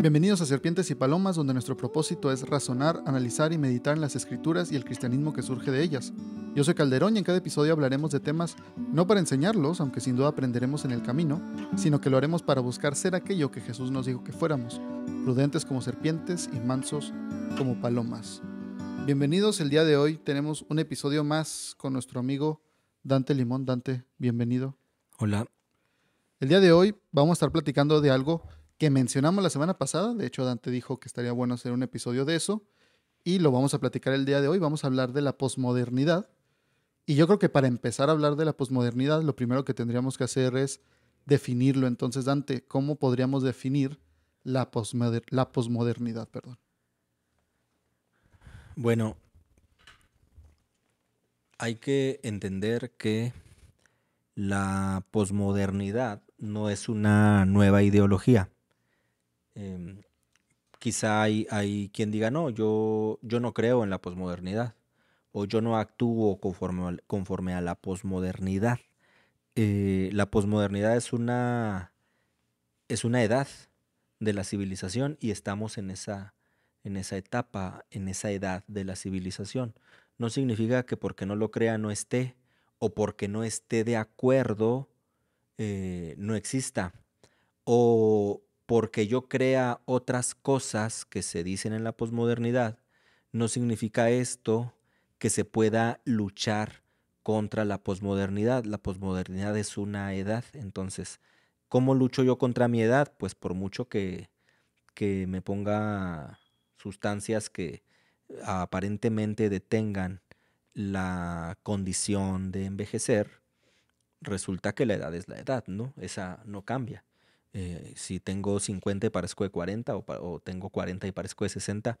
Bienvenidos a Serpientes y Palomas, donde nuestro propósito es razonar, analizar y meditar en las escrituras y el cristianismo que surge de ellas. Yo soy Calderón y en cada episodio hablaremos de temas no para enseñarlos, aunque sin duda aprenderemos en el camino, sino que lo haremos para buscar ser aquello que Jesús nos dijo que fuéramos, prudentes como serpientes y mansos como palomas. Bienvenidos, el día de hoy tenemos un episodio más con nuestro amigo Dante Limón. Dante, bienvenido. Hola, el día de hoy vamos a estar platicando de algo que mencionamos la semana pasada. De hecho, Dante dijo que estaría bueno hacer un episodio de eso. Y lo vamos a platicar el día de hoy. Vamos a hablar de la posmodernidad. Y yo creo que para empezar a hablar de la posmodernidad, lo primero que tendríamos que hacer es definirlo. Entonces, Dante, ¿cómo podríamos definir la, posmodernidad? Perdón. Bueno, hay que entender que la posmodernidad no es una nueva ideología. Em, quizá hay, quien diga, no, yo, no creo en la posmodernidad o yo no actúo conforme, a la posmodernidad. Eh, la posmodernidad es una, es una edad de la civilización y estamos en esa, en esa etapa, en esa edad de la civilización. No significa que porque no lo crea no esté o porque no esté de acuerdo eh, no exista. O porque yo crea otras cosas que se dicen en la posmodernidad, no significa esto que se pueda luchar contra la posmodernidad. La posmodernidad es una edad, entonces, ¿cómo lucho yo contra mi edad? Pues por mucho que, que me ponga sustancias que aparentemente detengan la condición de envejecer, resulta que la edad es la edad, ¿no? Esa no cambia. Eh, si tengo 50 y parezco de 40 o, tengo 40 y parezco de 60,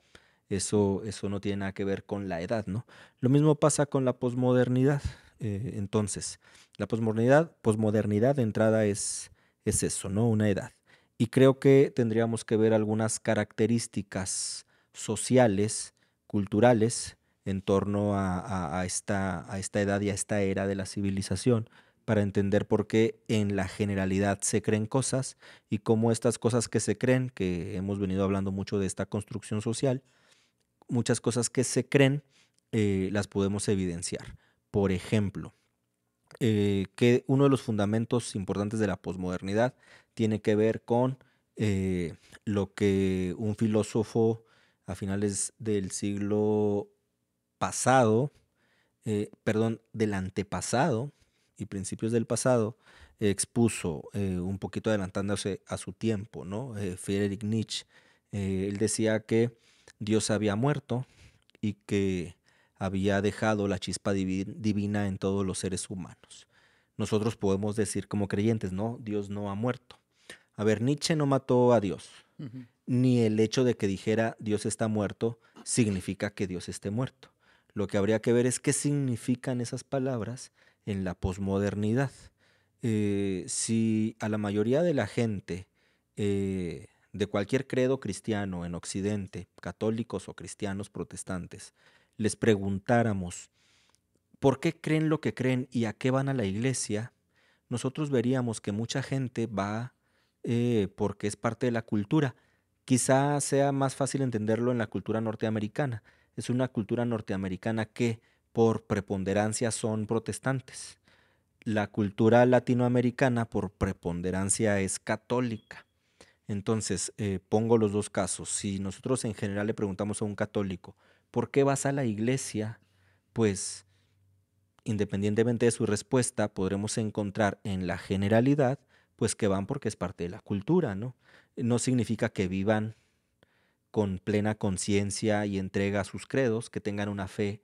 eso, eso no tiene nada que ver con la edad, ¿no? Lo mismo pasa con la posmodernidad. Eh, entonces, la posmodernidad, posmodernidad de entrada es, es eso, ¿no? Una edad. Y creo que tendríamos que ver algunas características sociales, culturales, en torno a, esta, a esta edad y a esta era de la civilización para entender por qué en la generalidad se creen cosas y cómo estas cosas que se creen, que hemos venido hablando mucho de esta construcción social, muchas cosas que se creen eh, las podemos evidenciar. Por ejemplo, eh, que uno de los fundamentos importantes de la posmodernidad tiene que ver con eh, lo que un filósofo a finales del siglo pasado, perdón, del antepasado, y principios del pasado, expuso eh, un poquito adelantándose a su tiempo, ¿no? Eh, Friedrich Nietzsche, eh, él decía que Dios había muerto y que había dejado la chispa divina en todos los seres humanos. Nosotros podemos decir como creyentes, no, Dios no ha muerto. A ver, Nietzsche no mató a Dios, ni el hecho de que dijera Dios está muerto significa que Dios esté muerto. Lo que habría que ver es qué significan esas palabras en la posmodernidad. Eh, si a la mayoría de la gente eh, de cualquier credo cristiano en Occidente, católicos o cristianos protestantes, les preguntáramos por qué creen lo que creen y a qué van a la iglesia, nosotros veríamos que mucha gente va eh, porque es parte de la cultura. Quizá sea más fácil entenderlo en la cultura norteamericana. Es una cultura norteamericana que por preponderancia son protestantes. La cultura latinoamericana por preponderancia es católica. Entonces, eh, pongo los dos casos. Si nosotros en general le preguntamos a un católico, ¿por qué vas a la iglesia? Pues, independientemente de su respuesta, podremos encontrar en la generalidad, pues que van porque es parte de la cultura, ¿no? No significa que vivan con plena conciencia y entrega a sus credos, que tengan una fe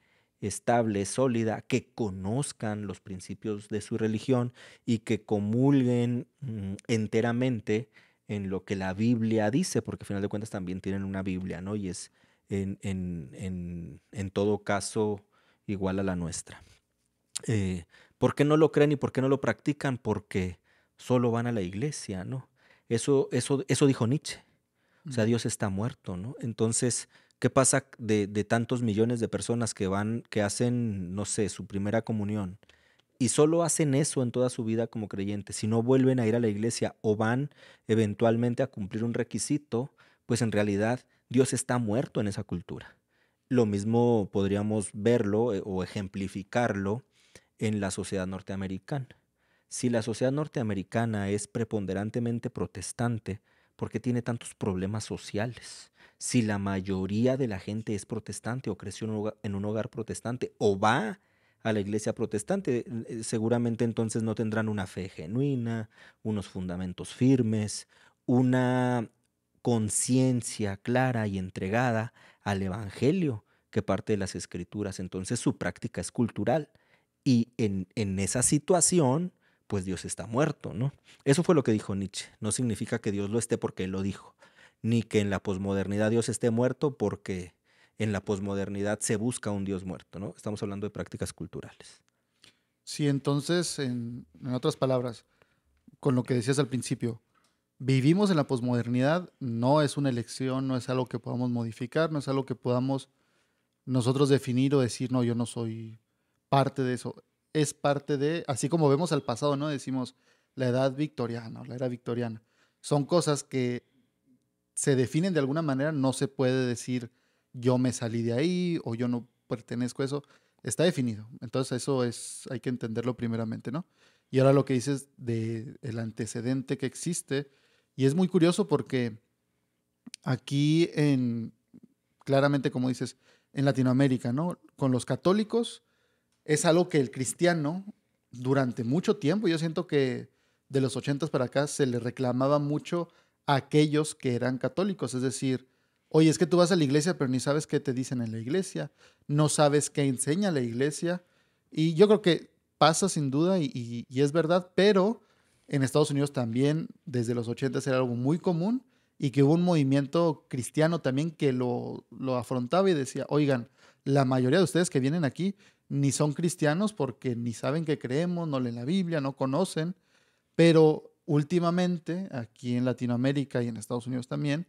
estable, sólida, que conozcan los principios de su religión y que comulguen mm, enteramente en lo que la Biblia dice, porque al final de cuentas también tienen una Biblia, ¿no? Y es en, todo caso igual a la nuestra. Eh, ¿Por qué no lo creen y por qué no lo practican? Porque solo van a la iglesia, ¿no? Eso, eso, eso dijo Nietzsche. O sea, Dios está muerto, ¿no? Entonces, ¿Qué pasa de, tantos millones de personas que van, que hacen, no sé, su primera comunión y solo hacen eso en toda su vida como creyentes? Si no vuelven a ir a la iglesia o van eventualmente a cumplir un requisito, pues en realidad Dios está muerto en esa cultura. Lo mismo podríamos verlo eh, o ejemplificarlo en la sociedad norteamericana. Si la sociedad norteamericana es preponderantemente protestante, ¿por qué tiene tantos problemas sociales? si la mayoría de la gente es protestante o creció en un hogar, protestante o va a la iglesia protestante, eh, seguramente entonces no tendrán una fe genuina, unos fundamentos firmes, una conciencia clara y entregada al Evangelio que parte de las escrituras. Entonces su práctica es cultural y en, en esa situación, pues Dios está muerto, ¿no? Eso fue lo que dijo Nietzsche. No significa que Dios lo esté porque él lo dijo, ni que en la posmodernidad Dios esté muerto porque en la posmodernidad se busca un Dios muerto, ¿no? Estamos hablando de prácticas culturales. Sí, entonces, en, otras palabras, con lo que decías al principio, vivimos en la posmodernidad, no es una elección, no es algo que podamos modificar, no es algo que podamos nosotros definir o decir, no, yo no soy parte de eso. Es parte de, así como vemos al pasado, ¿no? Decimos la edad victoriana, la era victoriana. Son cosas que se definen de alguna manera, no se puede decir yo me salí de ahí o yo no pertenezco a eso, está definido. Entonces eso es, hay que entenderlo primeramente, ¿no? Y ahora lo que dices del el antecedente que existe, y es muy curioso porque aquí en, claramente como dices, en Latinoamérica, ¿no? Con los católicos es algo que el cristiano durante mucho tiempo, yo siento que de los 80 para acá se le reclamaba mucho aquellos que eran católicos, es decir, oye, es que tú vas a la iglesia, pero ni sabes qué te dicen en la iglesia, no sabes qué enseña la iglesia, y yo creo que pasa sin duda y, es verdad, pero en Estados Unidos también desde los 80 era algo muy común y que hubo un movimiento cristiano también que lo, lo afrontaba y decía, oigan, la mayoría de ustedes que vienen aquí ni son cristianos porque ni saben que creemos, no leen la Biblia, no conocen, pero últimamente, aquí en Latinoamérica y en Estados Unidos también,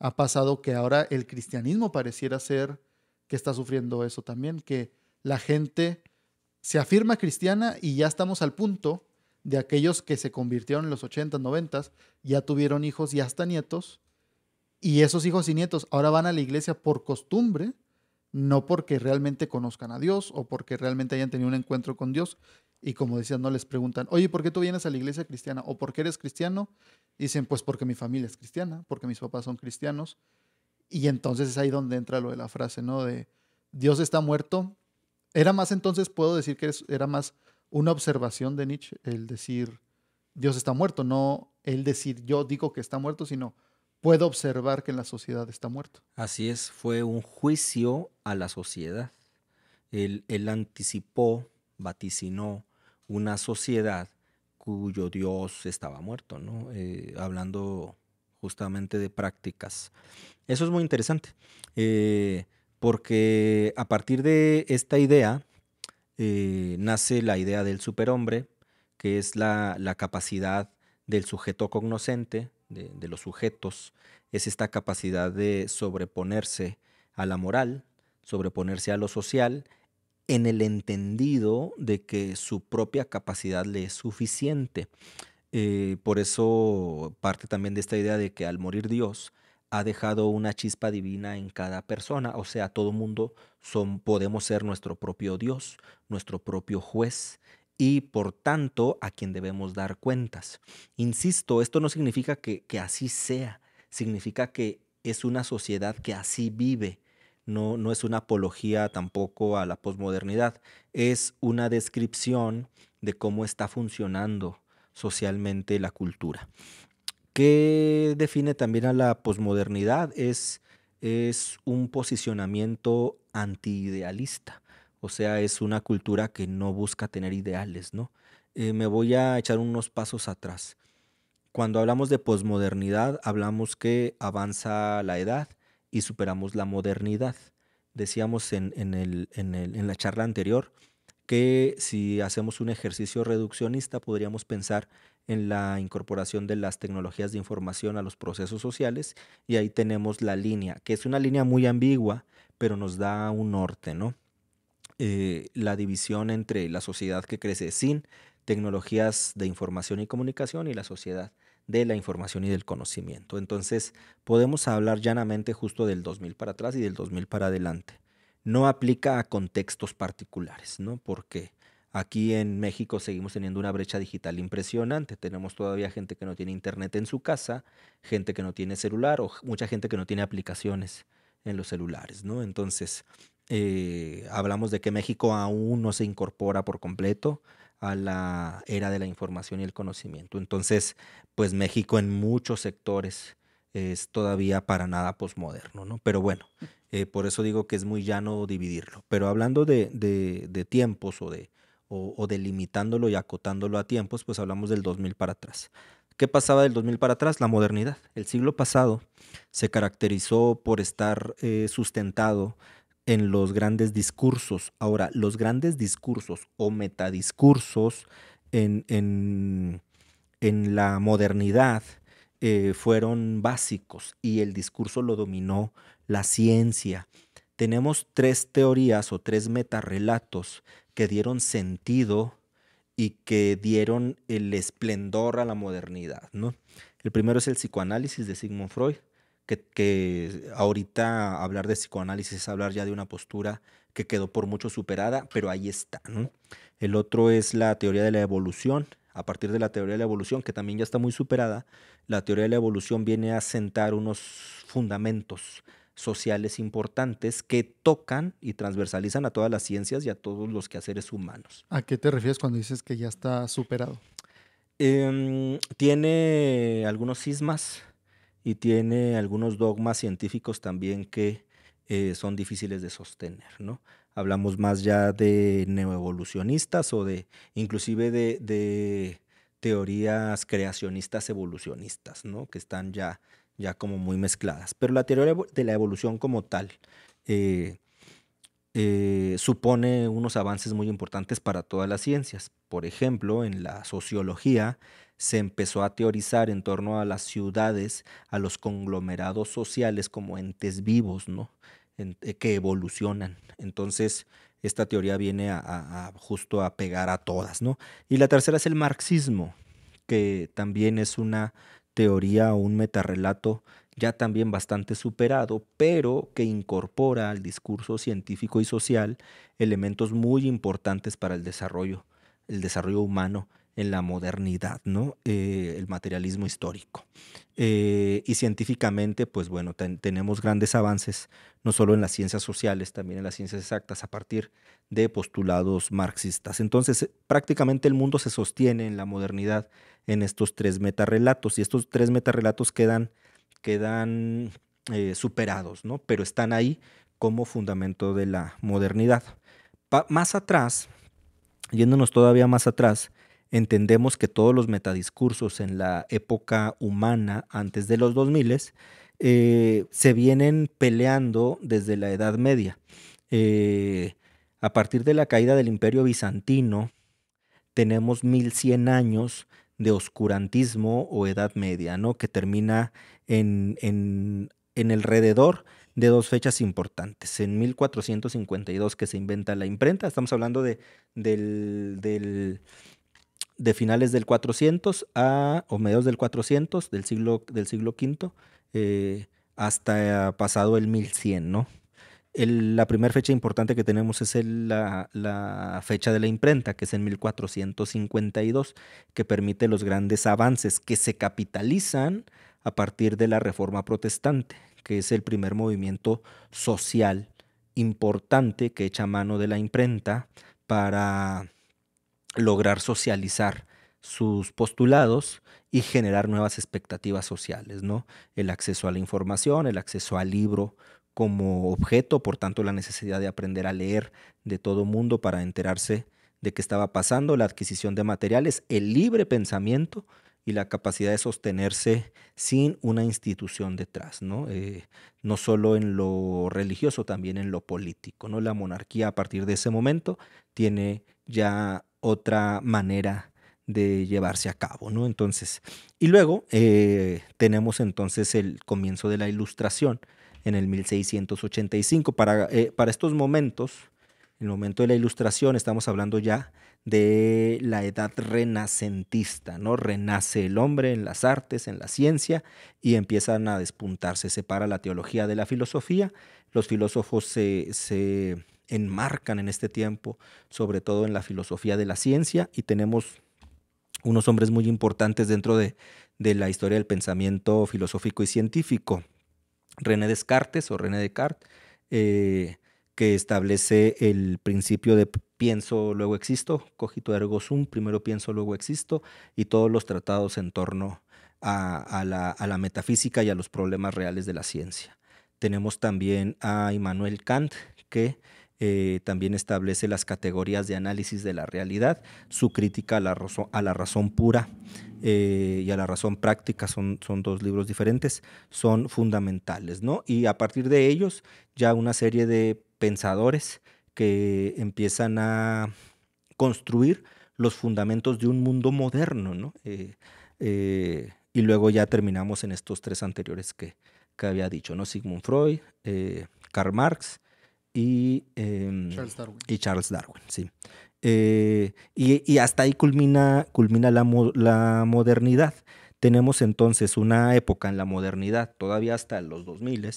ha pasado que ahora el cristianismo pareciera ser que está sufriendo eso también, que la gente se afirma cristiana y ya estamos al punto de aquellos que se convirtieron en los 80, 90, ya tuvieron hijos y hasta nietos, y esos hijos y nietos ahora van a la iglesia por costumbre, no porque realmente conozcan a Dios o porque realmente hayan tenido un encuentro con Dios, y como decía, no les preguntan, oye, ¿por qué tú vienes a la iglesia cristiana? ¿O por qué eres cristiano? dicen, pues porque mi familia es cristiana, porque mis papás son cristianos. Y entonces es ahí donde entra lo de la frase, ¿no? De Dios está muerto. Era más entonces, puedo decir que era más una observación de Nietzsche, el decir, Dios está muerto, no el decir, yo digo que está muerto, sino puedo observar que en la sociedad está muerto. Así es, fue un juicio a la sociedad. él anticipó, vaticinó una sociedad cuyo Dios estaba muerto, eh, hablando justamente de prácticas. Eso es muy interesante, eh, porque a partir de esta idea eh, nace la idea del superhombre, que es la, capacidad del sujeto cognoscente, de, los sujetos, es esta capacidad de sobreponerse a la moral, sobreponerse a lo social en el entendido de que su propia capacidad le es suficiente. Eh, por eso parte también de esta idea de que al morir Dios ha dejado una chispa divina en cada persona, o sea, todo mundo son, podemos ser nuestro propio Dios, nuestro propio juez, y por tanto a quien debemos dar cuentas. Insisto, esto no significa que, así sea, significa que es una sociedad que así vive no, es una apología tampoco a la posmodernidad, es una descripción de cómo está funcionando socialmente la cultura. ¿Qué define también a la posmodernidad? Es, es un posicionamiento antiidealista, o sea, es una cultura que no busca tener ideales, ¿no? Eh, me voy a echar unos pasos atrás. Cuando hablamos de posmodernidad, hablamos que avanza la edad, y superamos la modernidad. Decíamos en, el, en, la charla anterior que si hacemos un ejercicio reduccionista podríamos pensar en la incorporación de las tecnologías de información a los procesos sociales y ahí tenemos la línea, que es una línea muy ambigua, pero nos da un norte, ¿no? Eh, la división entre la sociedad que crece sin tecnologías de información y comunicación y la sociedad de la información y del conocimiento. Entonces, podemos hablar llanamente justo del 2000 para atrás y del 2000 para adelante. No aplica a contextos particulares, ¿no? Porque aquí en México seguimos teniendo una brecha digital impresionante. Tenemos todavía gente que no tiene internet en su casa, gente que no tiene celular o mucha gente que no tiene aplicaciones en los celulares, ¿no? Entonces, eh, hablamos de que México aún no se incorpora por completo a la era de la información y el conocimiento. Entonces, pues México en muchos sectores es todavía para nada posmoderno, ¿no? Pero bueno, eh, por eso digo que es muy llano dividirlo. Pero hablando de, tiempos o, delimitándolo y acotándolo a tiempos, pues hablamos del 2000 para atrás. ¿Qué pasaba del 2000 para atrás? La modernidad. El siglo pasado se caracterizó por estar eh, sustentado en los grandes discursos. Ahora, los grandes discursos o metadiscursos en, en, la modernidad eh, fueron básicos y el discurso lo dominó la ciencia. Tenemos tres teorías o tres metarrelatos que dieron sentido y que dieron el esplendor a la modernidad. ¿no? El primero es el psicoanálisis de Sigmund Freud, que, ahorita hablar de psicoanálisis es hablar ya de una postura que quedó por mucho superada, pero ahí está. El otro es la teoría de la evolución. A partir de la teoría de la evolución, que también ya está muy superada, la teoría de la evolución viene a sentar unos fundamentos sociales importantes que tocan y transversalizan a todas las ciencias y a todos los quehaceres humanos. ¿A qué te refieres cuando dices que ya está superado? Em, tiene algunos sismas, y tiene algunos dogmas científicos también que eh, son difíciles de sostener, ¿no? Hablamos más ya de neoevolucionistas o de inclusive de, teorías creacionistas evolucionistas, ¿no? Que están ya, ya como muy mezcladas. Pero la teoría de la evolución como tal eh, eh, supone unos avances muy importantes para todas las ciencias. Por ejemplo, en la sociología se empezó a teorizar en torno a las ciudades, a los conglomerados sociales como entes vivos, ¿no? Eh, que evolucionan. Entonces, esta teoría viene a, a justo a pegar a todas, ¿no? Y la tercera es el marxismo, que también es una teoría o un metarrelato ya también bastante superado, pero que incorpora al discurso científico y social elementos muy importantes para el desarrollo, el desarrollo humano en la modernidad, ¿no? Eh, el materialismo histórico. Eh, y científicamente, pues bueno, tenemos grandes avances, no solo en las ciencias sociales, también en las ciencias exactas, a partir de postulados marxistas. Entonces, prácticamente el mundo se sostiene en la modernidad en estos tres metarrelatos, y estos tres metarrelatos quedan, quedan eh, superados, ¿no? Pero están ahí como fundamento de la modernidad. más atrás, yéndonos todavía más atrás, entendemos que todos los metadiscursos en la época humana antes de los 2000 eh, se vienen peleando desde la Edad Media. Eh, a partir de la caída del Imperio Bizantino, tenemos 1100 años de oscurantismo o Edad Media, ¿no? que termina en, en, en alrededor de dos fechas importantes. En 1452 que se inventa la imprenta, estamos hablando de, del de finales del 400 a, o mediados del 400, del siglo, del siglo V, eh, hasta eh, pasado el 1100, ¿no? la primera fecha importante que tenemos es la, la, fecha de la imprenta, que es en 1452, que permite los grandes avances que se capitalizan a partir de la Reforma Protestante, que es el primer movimiento social importante que echa mano de la imprenta para lograr socializar sus postulados y generar nuevas expectativas sociales, ¿no? El acceso a la información, el acceso al libro como objeto, por tanto la necesidad de aprender a leer de todo mundo para enterarse de qué estaba pasando, la adquisición de materiales, el libre pensamiento y la capacidad de sostenerse sin una institución detrás, ¿no? Eh, no solo en lo religioso, también en lo político, ¿no? La monarquía a partir de ese momento tiene ya otra manera de llevarse a cabo, ¿no? Entonces, y luego eh, tenemos entonces el comienzo de la ilustración en el 1685. Para, eh, para estos momentos, el momento de la ilustración, estamos hablando ya de la edad renacentista, ¿no? Renace el hombre en las artes, en la ciencia, y empiezan a despuntarse, se separa la teología de la filosofía, los filósofos se enmarcan en este tiempo, sobre todo en la filosofía de la ciencia, y tenemos unos hombres muy importantes dentro de, la historia del pensamiento filosófico y científico. René Descartes o René Descartes, eh, que establece el principio de pienso, luego existo, cogito ergo sum, primero pienso, luego existo, y todos los tratados en torno a, la, a la metafísica y a los problemas reales de la ciencia. Tenemos también a Immanuel Kant, que eh, también establece las categorías de análisis de la realidad, su crítica a la, razón, pura eh, y a la razón práctica, son, dos libros diferentes, son fundamentales, Y a partir de ellos ya una serie de pensadores que empiezan a construir los fundamentos de un mundo moderno, eh, y luego ya terminamos en estos tres anteriores que, había dicho, ¿no? Sigmund Freud, Karl Marx y, em, Charles Darwin. y Charles Darwin, sí. Eh, y, hasta ahí culmina, culmina la, modernidad. Tenemos entonces una época en la modernidad, todavía hasta los 2000,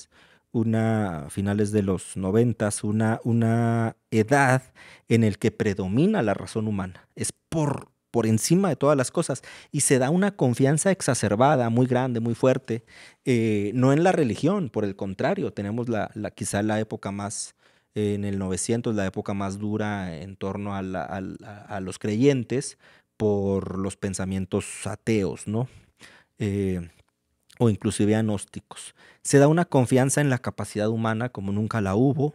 una, finales de los 90, una, una edad en el que predomina la razón humana. Es por, por encima de todas las cosas y se da una confianza exacerbada, muy grande, muy fuerte, eh, no en la religión, por el contrario, tenemos la, quizá la época más en el 900, la época más dura en torno a, los creyentes por los pensamientos ateos, ¿no? Eh, o inclusive agnósticos. Se da una confianza en la capacidad humana como nunca la hubo.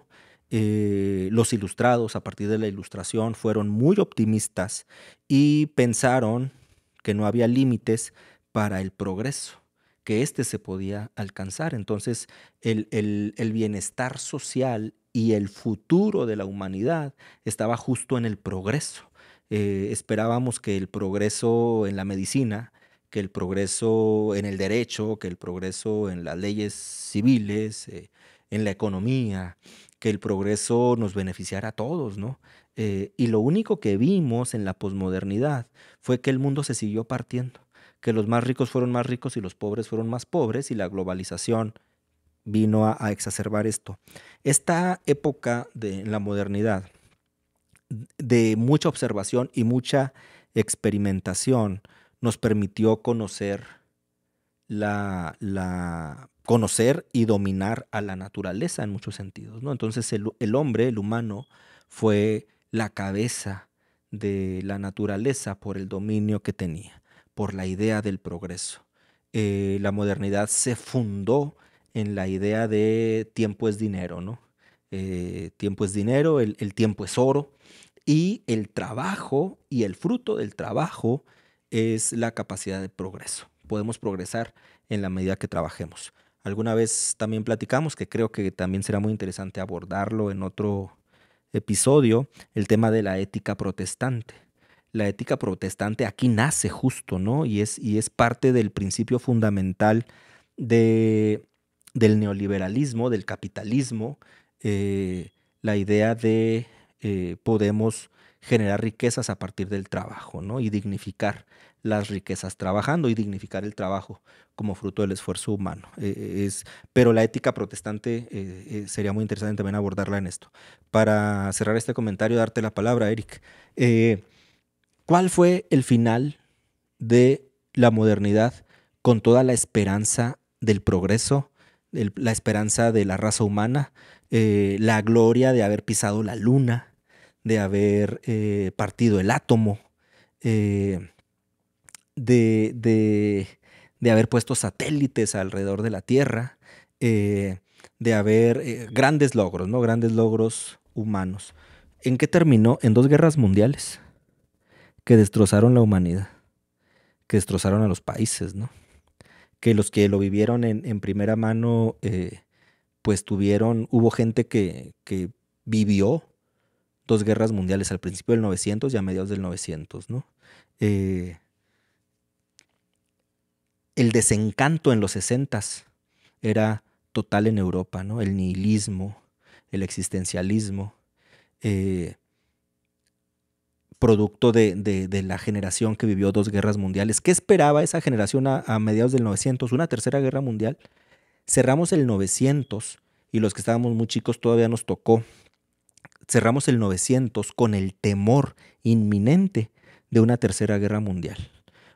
Eh, los ilustrados a partir de la ilustración fueron muy optimistas y pensaron que no había límites para el progreso, que éste se podía alcanzar. Entonces, el bienestar social y el futuro de la humanidad estaba justo en el progreso. Eh, esperábamos que el progreso en la medicina, que el progreso en el derecho, que el progreso en las leyes civiles, eh, en la economía, que el progreso nos beneficiara a todos, ¿no? Eh, y lo único que vimos en la posmodernidad fue que el mundo se siguió partiendo, que los más ricos fueron más ricos y los pobres fueron más pobres y la globalización vino a, exacerbar esto. Esta época de la modernidad, de mucha observación y mucha experimentación, nos permitió conocer la, conocer y dominar a la naturaleza en muchos sentidos. ¿no? Entonces el, hombre, el humano, fue la cabeza de la naturaleza por el dominio que tenía, por la idea del progreso. Eh, la modernidad se fundó en la idea de tiempo es dinero, ¿no? Eh, tiempo es dinero, el, el, tiempo es oro y el trabajo y el fruto del trabajo es la capacidad de progreso. Podemos progresar en la medida que trabajemos. Alguna vez también platicamos, que creo que también será muy interesante abordarlo en otro episodio, el tema de la ética protestante. La ética protestante aquí nace justo, ¿no? Y es, y es parte del principio fundamental de del neoliberalismo, del capitalismo, eh, la idea de eh, podemos generar riquezas a partir del trabajo, ¿no? Y dignificar las riquezas trabajando y dignificar el trabajo como fruto del esfuerzo humano. E, e, es, pero la ética protestante eh, sería muy interesante también abordarla en esto. Para cerrar este comentario, darte la palabra, Eric. ¿Cuál fue el final de la modernidad con toda la esperanza del progreso la esperanza de la raza humana, eh, la gloria de haber pisado la luna, de haber eh, partido el átomo, eh, de, de, haber puesto satélites alrededor de la Tierra, de haber grandes logros, ¿no? Grandes logros humanos. ¿En qué terminó? En dos guerras mundiales que destrozaron la humanidad, que destrozaron a los países, ¿no? que los que lo vivieron en, primera mano, eh, pues tuvieron, hubo gente que, vivió dos guerras mundiales al principio del 900 y a mediados del 900, ¿no? Eh, el desencanto en los 60 era total en Europa, ¿no? El nihilismo, el existencialismo, eh, producto de, la generación que vivió dos guerras mundiales. ¿Qué esperaba esa generación a, a, mediados del 900? Una tercera guerra mundial. Cerramos el 900 y los que estábamos muy chicos todavía nos tocó. Cerramos el 900 con el temor inminente de una tercera guerra mundial.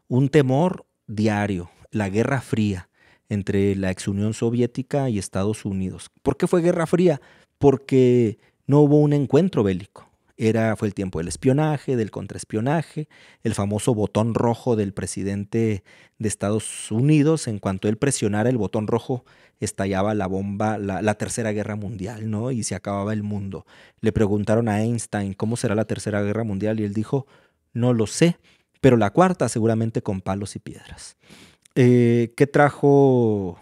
Un temor diario, la Guerra Fría entre la ex Unión Soviética y Estados Unidos. ¿Por qué fue Guerra Fría? Porque no hubo un encuentro bélico era, fue el tiempo del espionaje, del contraespionaje, el famoso botón rojo del presidente de Estados Unidos. En cuanto él presionara el botón rojo, estallaba la bomba, la, tercera guerra mundial, ¿no? Y se acababa el mundo. Le preguntaron a Einstein cómo será la tercera guerra mundial y él dijo, no lo sé, pero la cuarta seguramente con palos y piedras. Eh, ¿Qué trajo,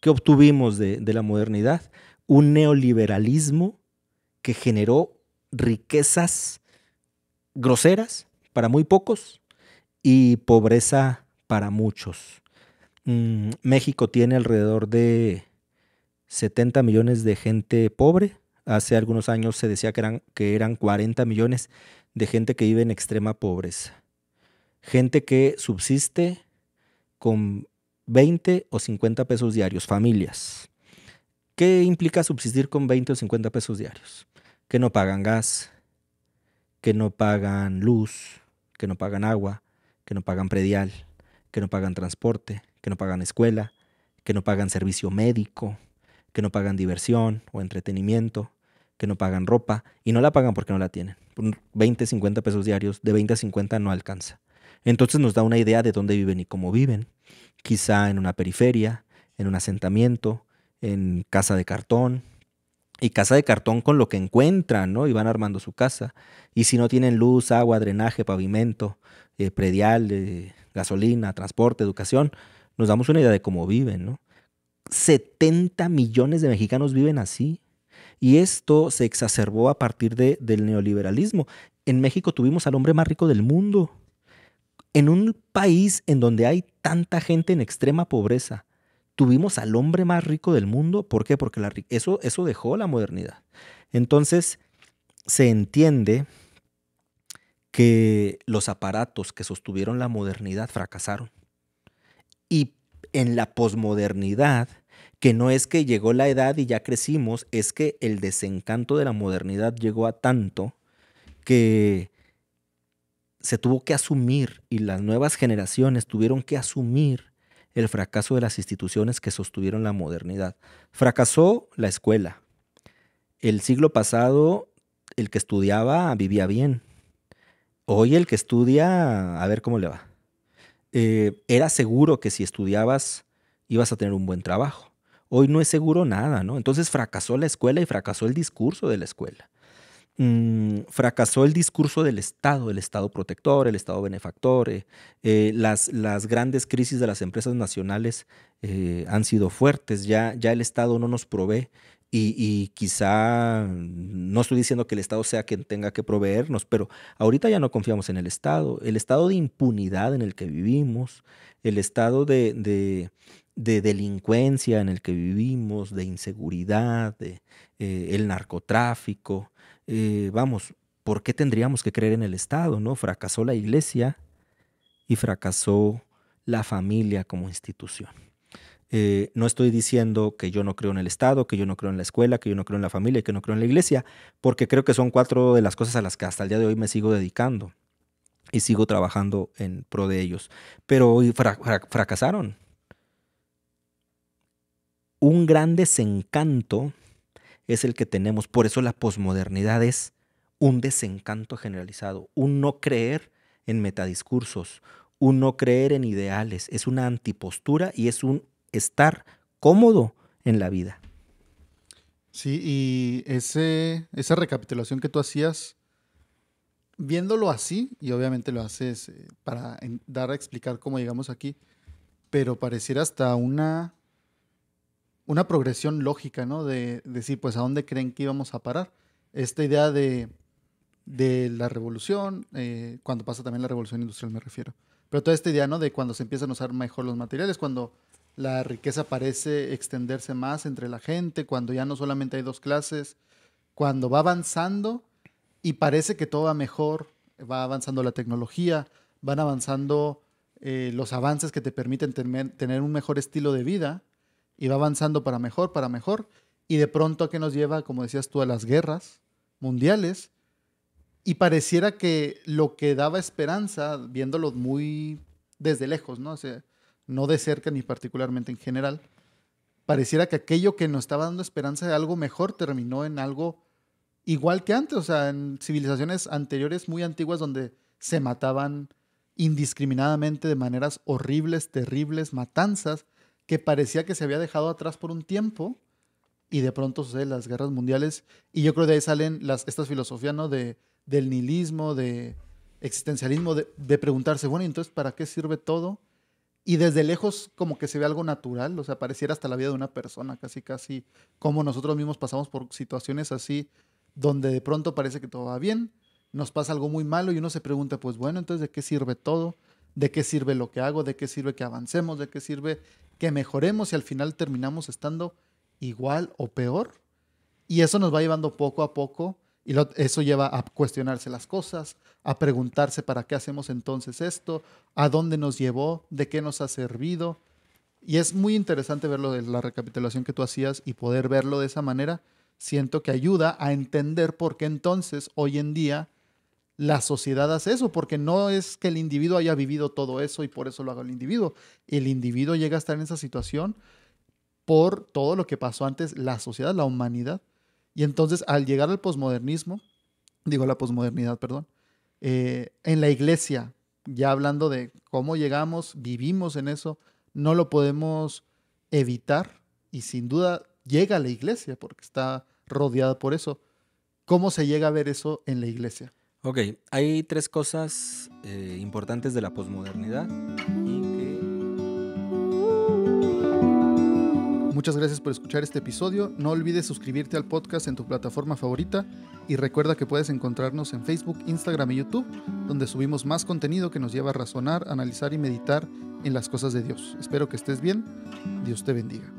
qué obtuvimos de la modernidad? Un neoliberalismo que generó riquezas groseras para muy pocos y pobreza para muchos. Mm, México tiene alrededor de 70 millones de gente pobre. Hace algunos años se decía que eran, que eran 40 millones de gente que vive en extrema pobreza. Gente que subsiste con 20 o 50 pesos diarios, familias. ¿Qué implica subsistir con 20 o 50 pesos diarios? que no pagan gas, que no pagan luz, que no pagan agua, que no pagan predial, que no pagan transporte, que no pagan escuela, que no pagan servicio médico, que no pagan diversión o entretenimiento, que no pagan ropa y no la pagan porque no la tienen. 20, 50 pesos diarios, de 20 a 50 no alcanza. Entonces nos da una idea de dónde viven y cómo viven. Quizá en una periferia, en un asentamiento, en casa de cartón, y casa de cartón con lo que encuentran, ¿no? Y van armando su casa. Y si no tienen luz, agua, drenaje, pavimento, eh, predial, eh, gasolina, transporte, educación, nos damos una idea de cómo viven, ¿no? 70 millones de mexicanos viven así. Y esto se exacerbó a partir de, del neoliberalismo. En México tuvimos al hombre más rico del mundo. En un país en donde hay tanta gente en extrema pobreza, tuvimos al hombre más rico del mundo. ¿Por qué? Porque la, eso dejó la modernidad. Entonces, se entiende que los aparatos que sostuvieron la modernidad fracasaron. Y en la posmodernidad, que no es que llegó la edad y ya crecimos, es que el desencanto de la modernidad llegó a tanto que se tuvo que asumir y las nuevas generaciones tuvieron que asumir el fracaso de las instituciones que sostuvieron la modernidad. Fracasó la escuela. El siglo pasado, el que estudiaba vivía bien. Hoy el que estudia, a ver cómo le va. Eh, era seguro que si estudiabas ibas a tener un buen trabajo. Hoy no es seguro nada, ¿no? Entonces fracasó la escuela y fracasó el discurso de la escuela. Mm, fracasó el discurso del Estado, el Estado protector, el Estado benefactor, eh, eh, las, grandes crisis de las empresas nacionales eh, han sido fuertes, ya, ya el Estado no nos provee y, quizá, no estoy diciendo que el Estado sea quien tenga que proveernos, pero ahorita ya no confiamos en el Estado. El estado de impunidad en el que vivimos, el estado de, delincuencia en el que vivimos, de inseguridad, el narcotráfico, eh, vamos, ¿por qué tendríamos que creer en el Estado? ¿no? Fracasó la iglesia y fracasó la familia como institución. Eh, no estoy diciendo que yo no creo en el Estado, que yo no creo en la escuela, que yo no creo en la familia, que no creo en la iglesia, porque creo que son cuatro de las cosas a las que hasta el día de hoy me sigo dedicando y sigo trabajando en pro de ellos. Pero hoy fracasaron. Un gran desencanto es el que tenemos. Por eso la posmodernidad es un desencanto generalizado, un no creer en metadiscursos, un no creer en ideales, es una antipostura y es un estar cómodo en la vida. Sí, y ese, esa recapitulación que tú hacías, viéndolo así, y obviamente lo haces eh, para dar a explicar cómo llegamos aquí, pero pareciera hasta una una progresión lógica, ¿no? De, decir, pues, ¿a dónde creen que íbamos a parar? Esta idea de, la revolución, eh, cuando pasa también la revolución industrial me refiero, pero toda esta idea, ¿no? De cuando se empiezan a usar mejor los materiales, cuando la riqueza parece extenderse más entre la gente, cuando ya no solamente hay dos clases, cuando va avanzando y parece que todo va mejor, va avanzando la tecnología, van avanzando eh, los avances que te permiten tener un mejor estilo de vida, y avanzando para mejor, para mejor, y de pronto a qué nos lleva, como decías tú, a las guerras mundiales, y pareciera que lo que daba esperanza, viéndolo muy desde lejos, ¿no? O no de cerca ni particularmente en general, pareciera que aquello que nos estaba dando esperanza de algo mejor terminó en algo igual que antes, o sea, en civilizaciones anteriores muy antiguas donde se mataban indiscriminadamente de maneras horribles, terribles, matanzas, que parecía que se había dejado atrás por un tiempo y de pronto suceden las guerras mundiales y yo creo de ahí salen las, estas filosofías ¿no? de, del nihilismo, de existencialismo, de, de preguntarse, bueno, entonces, ¿para qué sirve todo? y desde lejos como que se ve algo natural, o sea, pareciera hasta la vida de una persona, casi, casi como nosotros mismos pasamos por situaciones así, donde de pronto parece que todo va bien, nos pasa algo muy malo y uno se pregunta, pues bueno, entonces, ¿de qué sirve todo? de qué sirve lo que hago, de qué sirve que avancemos, de qué sirve que mejoremos y al final terminamos estando igual o peor. Y eso nos va llevando poco a poco y eso lleva a cuestionarse las cosas, a preguntarse para qué hacemos entonces esto, a dónde nos llevó, de qué nos ha servido. Y es muy interesante verlo de la recapitulación que tú hacías y poder verlo de esa manera. Siento que ayuda a entender por qué entonces hoy en día la sociedad hace eso, porque no es que el individuo haya vivido todo eso y por eso lo haga el individuo. El individuo llega a estar en esa situación por todo lo que pasó antes la sociedad, la humanidad. Y entonces al llegar al posmodernismo, digo la posmodernidad, perdón, eh, en la iglesia, ya hablando de cómo llegamos, vivimos en eso, no lo podemos evitar y sin duda llega a la iglesia porque está rodeada por eso. ¿Cómo se llega a ver eso en la iglesia? Ok, hay tres cosas eh, importantes de la posmodernidad. Muchas gracias por escuchar este episodio. No olvides suscribirte al podcast en tu plataforma favorita y recuerda que puedes encontrarnos en Facebook, Instagram y YouTube, donde subimos más contenido que nos lleva a razonar, analizar y meditar en las cosas de Dios. Espero que estés bien. Dios te bendiga.